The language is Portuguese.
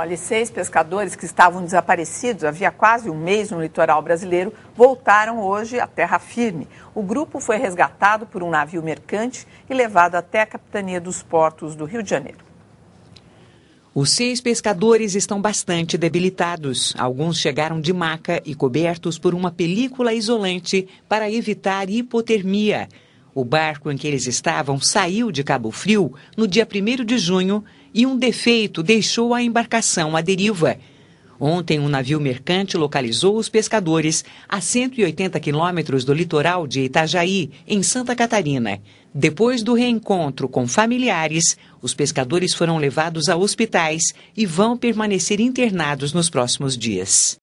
Olha, seis pescadores que estavam desaparecidos havia quase um mês no litoral brasileiro voltaram hoje à terra firme. O grupo foi resgatado por um navio mercante e levado até a capitania dos portos do Rio de Janeiro. Os seis pescadores estão bastante debilitados. Alguns chegaram de maca e cobertos por uma película isolante para evitar hipotermia. O barco em que eles estavam saiu de Cabo Frio no dia 1 de junho e um defeito deixou a embarcação à deriva. Ontem, um navio mercante localizou os pescadores a 180 quilômetros do litoral de Itajaí, em Santa Catarina. Depois do reencontro com familiares, os pescadores foram levados a hospitais e vão permanecer internados nos próximos dias.